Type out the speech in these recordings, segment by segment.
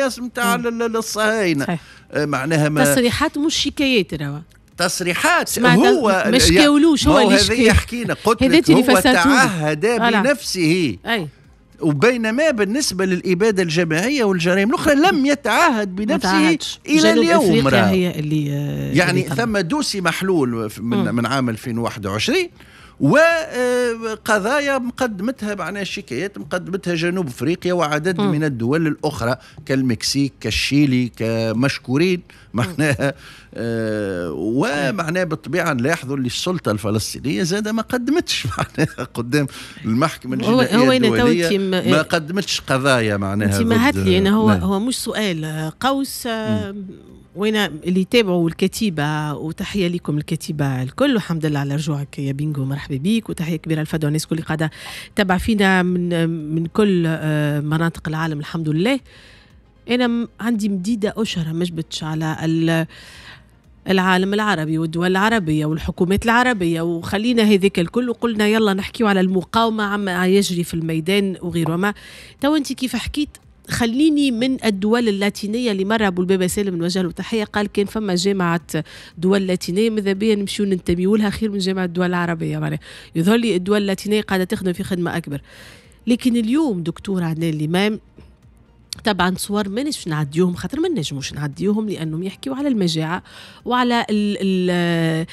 الناس نتاع الصهاينه آه، معناها ما تصريحات مش شكايات راهو تصريحات هو ما شكاولوش هو اللي هذه حكينا قلت هو تعهد بنفسه أي. وبينما بالنسبه للاباده الجماعيه والجرائم الاخرى لم يتعهد بنفسه الى اليوم هي اللي آه، يعني اللي ثم دوسي محلول من, من عام 2021 وقضايا مقدمتها معناها شكايات مقدمتها جنوب افريقيا وعدد م. من الدول الاخرى كالمكسيك كالشيلي كمشكورين معناها آه، ومعناها بالطبيعه نلاحظوا اللي السلطه الفلسطينيه زاد ما قدمتش معناها قدام المحكمه الجنائيه الدوليه ما, قدمتش قضايا معناها انت ما هات لي انا هو نعم. هو مش سؤال قوس آه، وين اللي يتابعوا الكتيبة وتحية لكم الكتيبة الكل والحمد لله على رجوعك يا بينجو مرحبا بيك وتحية كبيرة لفادو الناس كل قاعدة تبع فينا من من كل آه، مناطق العالم الحمد لله أنا عندي مديدة أشهر ما جبتش على العالم العربي والدول العربية والحكومات العربية وخلينا هذاك الكل وقلنا يلا نحكيو على المقاومة عما يجري في الميدان وغيره ما تو أنت كيف حكيت خليني من الدول اللاتينيه اللي مره ابو البابا سالم نوجه له تحيه قال كان فما جامعه دول لاتينيه ماذا بيا نمشيو ننتميو لها خير من جامعه الدول العربيه معناها يظهر لي الدول اللاتينيه قاعده تخدم في خدمه اكبر لكن اليوم دكتور عدنان الامام طبعا صور ما نجمش نعديوهم خاطر ما نجموش نعديوهم لانهم يحكيوا على المجاعه وعلى الـ الـ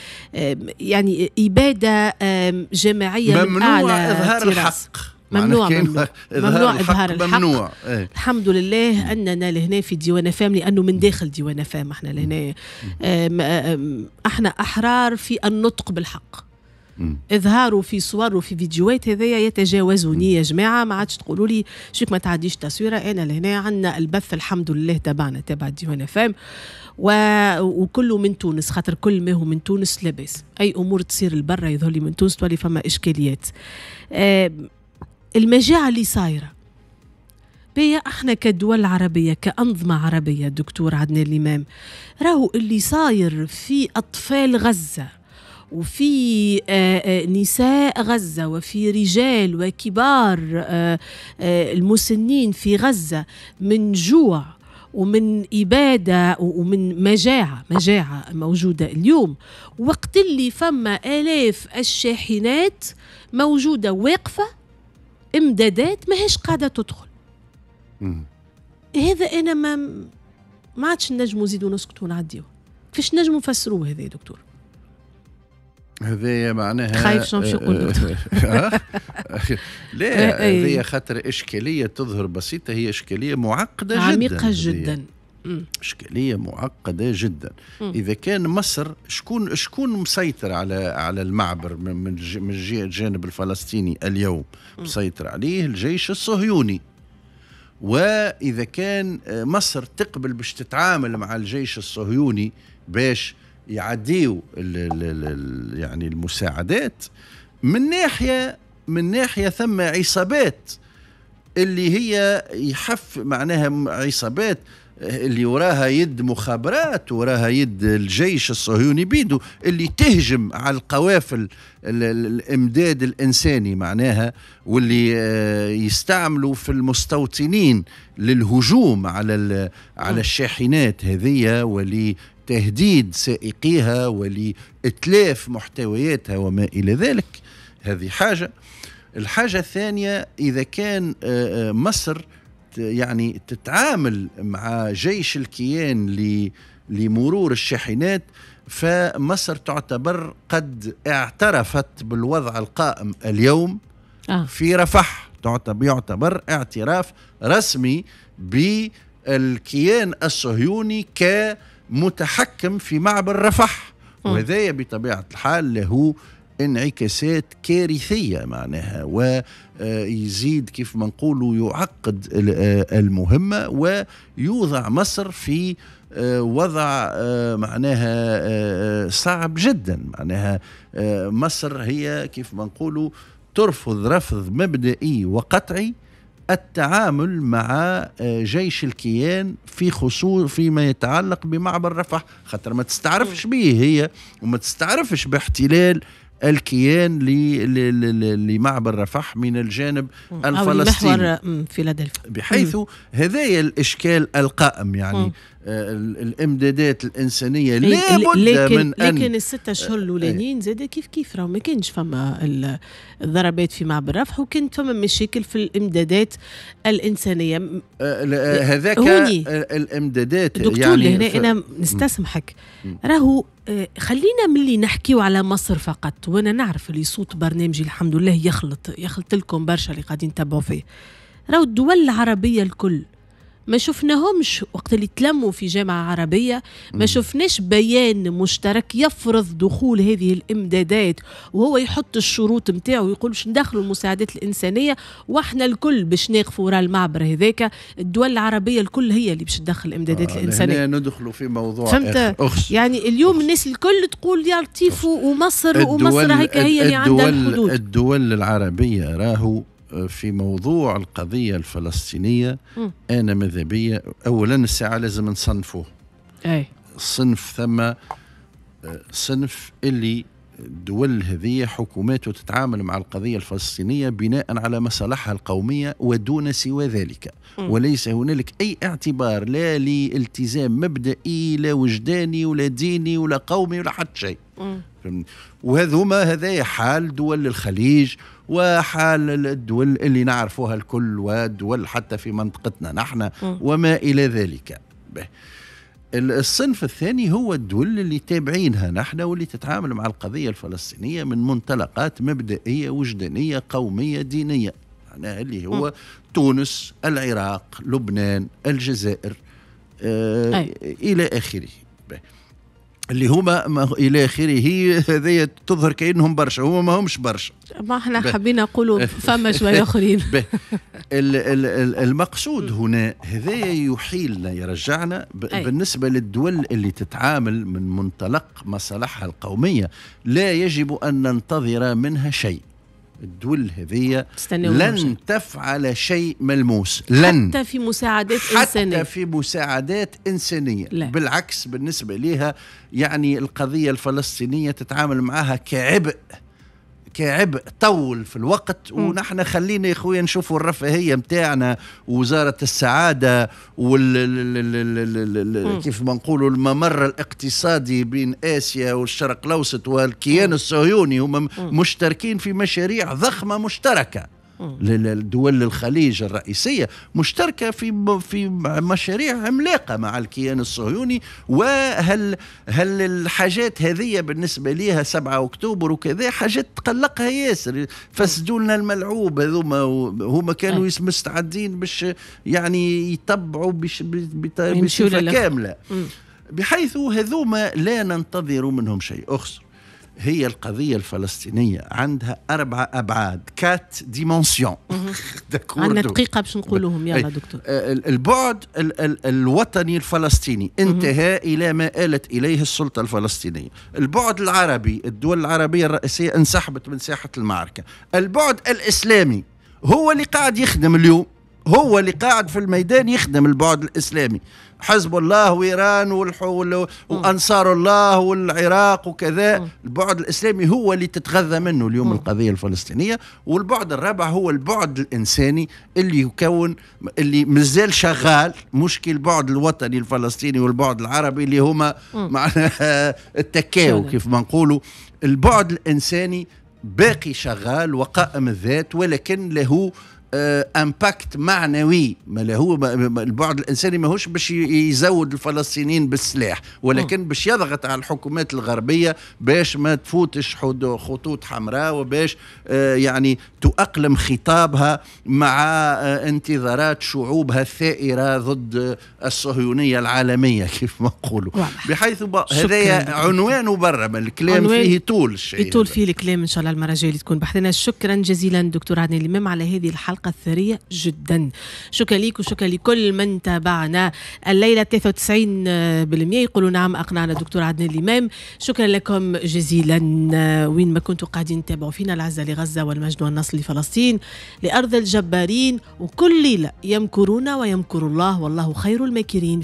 يعني اباده جماعيه ممنوع من أعلى اظهار تراس. الحق ممنوع ممنوع إظهار الحق, الحق ممنوع إيه؟ الحمد لله اننا لهنا في ديوان فام لانه من داخل ديوان فام احنا لهنا احنا احرار في النطق بالحق اظهاره في صور وفي فيديوهات هذايا يتجاوزني يا جماعه ما عادش تقولوا لي شوك ما تعديش تصويره انا لهنا عندنا البث الحمد لله تبعنا تبع ديوان فام و... وكله من تونس خاطر كل ما هو من تونس لاباس اي امور تصير لبرا يظهر لي من تونس تولي فما اشكاليات آه المجاعه اللي صايره بيا احنا كدول عربية كأنظمة عربية دكتور عدنان الإمام راهو اللي صاير في أطفال غزة وفي آه، آه، نساء غزة وفي رجال وكبار آه، المسنين في غزة من جوع ومن إبادة ومن مجاعة مجاعة موجودة اليوم وقت اللي فما آلاف الشاحنات موجودة واقفة إمدادات ماهيش قاعدة تدخل هذا أنا ما ما عادش نجمو نزيدو نسكتو ونعديو كيفاش نجمو نفسروه هذا يا دكتور هذايا معناها خايف شنو باش يقول آه، آه، آه، لا إيه، إيه. هذه خاطر اشكاليه تظهر بسيطه هي اشكاليه معقده جدا عميقه جدا اشكاليه معقده جدا مم. اذا كان مصر شكون شكون مسيطر على على المعبر من من الجانب الفلسطيني اليوم مسيطر عليه الجيش الصهيوني واذا كان مصر تقبل باش تتعامل مع الجيش الصهيوني باش يعديوا يعني المساعدات من ناحيه من ناحيه ثم عصابات اللي هي يحف معناها عصابات اللي وراها يد مخابرات وراها يد الجيش الصهيوني بيدو اللي تهجم على القوافل الامداد الانساني معناها واللي آه، يستعملوا في المستوطنين للهجوم على على الشاحنات هذه ولي لتهديد سائقيها ولإتلاف محتوياتها وما إلى ذلك هذه حاجة الحاجة الثانية إذا كان آه، آه، مصر يعني تتعامل مع جيش الكيان لمرور الشاحنات فمصر تعتبر قد اعترفت بالوضع القائم اليوم آه. في رفح يعتبر اعتراف رسمي بالكيان الصهيوني ك متحكم في معبر رفح وهذايا بطبيعة الحال له انعكاسات كارثية معناها ويزيد كيف ما نقولوا يعقد المهمة ويوضع مصر في آه، وضع آه، معناها آه، صعب جدا معناها مصر هي كيف ما نقولوا ترفض رفض مبدئي وقطعي التعامل مع آه، جيش الكيان في خصوص فيما يتعلق بمعبر رفح خاطر ما تستعرفش به هي وما تستعرفش باحتلال الكيان لمعبر رفح من الجانب الفلسطيني أو محور فيلادلفيا بحيث هذايا الإشكال القائم يعني الامدادات الانسانيه لابد لكن من أن لكن الست اشهر الاولانيين زاد كيف كيف راه ما كانش فما الضربات في معبر رفح وكانت فما مشاكل في الامدادات الانسانيه أه، أه، أه، هذاك الامدادات دكتور يعني هنا انا نستسمحك راهو خلينا ملي نحكيو على مصر فقط وانا نعرف اللي صوت برنامجي الحمد لله يخلط يخلط لكم برشا اللي قاعدين تتابعوا فيه راهو الدول العربيه الكل ما شفناهمش وقت اللي تلموا في جامعة عربية ما شفناش بيان مشترك يفرض دخول هذه الإمدادات وهو يحط الشروط متاعه ويقول باش ندخلوا المساعدات الإنسانية وإحنا الكل باش نقفوا وراء المعبر هذاك الدول العربية الكل هي اللي باش تدخل الإمدادات آه الإنسانية ندخلوا في موضوع فهمت يعني اليوم أخش. الناس الكل تقول يا لطيف ومصر ومصر هيك هي اللي عندها الحدود الدول العربية راهو في موضوع القضية الفلسطينية م. أنا ماذا بيا أولا الساعة لازم نصنفوه أي صنف ثم آه، صنف اللي الدول هذه حكومات تتعامل مع القضية الفلسطينية بناء على مصالحها القومية ودون سوى ذلك م. وليس هنالك أي اعتبار لا لالتزام مبدئي لا وجداني ولا ديني ولا قومي ولا حتى شيء وهذوما هذا حال دول الخليج وحال الدول اللي نعرفوها الكل ودول حتى في منطقتنا نحن وما إلى ذلك الصنف الثاني هو الدول اللي تابعينها نحن واللي تتعامل مع القضية الفلسطينية من منطلقات مبدئية وجدانية قومية دينية معناها اللي هو م. تونس العراق لبنان الجزائر آه إلى آخره اللي هما ما الى اخره هذايا تظهر كانهم برشا هما ما همش برشا ما احنا حابين نقولوا فما شويه اخرين المقصود هنا هذايا يحيلنا يرجعنا بالنسبه للدول اللي تتعامل من منطلق مصالحها القوميه لا يجب ان ننتظر منها شيء الدول هذية لن تفعل شيء ملموس لن حتى في مساعدات حتى إنسانية حتى في مساعدات إنسانية لا. بالعكس بالنسبة لها يعني القضية الفلسطينية تتعامل معها كعبء كعبء طول في الوقت ونحن خلينا يا خويا نشوفوا الرفاهيه نتاعنا وزاره السعاده وال كيف ما نقولوا الممر الاقتصادي بين اسيا والشرق الاوسط والكيان الصهيوني هم مشتركين في مشاريع ضخمه مشتركه للدول الخليج الرئيسية مشتركة في في مشاريع عملاقة مع الكيان الصهيوني وهل هل الحاجات هذه بالنسبة ليها 7 أكتوبر وكذا حاجات تقلقها ياسر فسدوا لنا الملعوب هذوما هما كانوا آه. مستعدين باش يعني يتبعوا بصفة كاملة بحيث هذوما لا ننتظر منهم شيء أخسر هي القضية الفلسطينية عندها أربعة أبعاد كات ديمونسيون عندنا دقيقة باش نقولوهم يلا دكتور إيه، البعد ال ال الوطني الفلسطيني انتهى إلى ما آلت إليه السلطة الفلسطينية البعد العربي الدول العربية الرئيسية انسحبت من ساحة المعركة البعد الإسلامي هو اللي قاعد يخدم اليوم هو اللي قاعد في الميدان يخدم البعد الاسلامي حزب الله وايران وانصار الله والعراق وكذا البعد الاسلامي هو اللي تتغذى منه اليوم القضيه الفلسطينيه والبعد الرابع هو البعد الانساني اللي يكون اللي مازال شغال مشكل البعد الوطني الفلسطيني والبعد العربي اللي هما معناها التكاو كيف ما نقولوا البعد الانساني باقي شغال وقائم الذات ولكن له امباكت آه، معنوي ما هو البعد الانساني ماهوش باش يزود الفلسطينيين بالسلاح ولكن باش يضغط على الحكومات الغربيه باش ما تفوتش خطوط حمراء وباش آه، يعني تؤقلم خطابها مع آه، انتظارات شعوبها الثائره ضد الصهيونيه العالميه كيف ما نقولوا بحيث هذايا عنوانه برا الكلام فيه طول الشيء يطول فيه الكلام ان شاء الله المره الجايه اللي تكون بحثنا شكرا جزيلا دكتور عدنان الامام على هذه الحلقه الحلقة الثرية جدا شكرا ليك وشكرا لكل من تابعنا الليلة 93% يقولوا نعم أقنعنا الدكتور عدنان الإمام شكرا لكم جزيلا وين ما كنتوا قاعدين تتابعوا فينا العزة لغزة والمجد والنصر لفلسطين لأرض الجبارين وكل ليلة يمكرون ويمكر الله والله خير الماكرين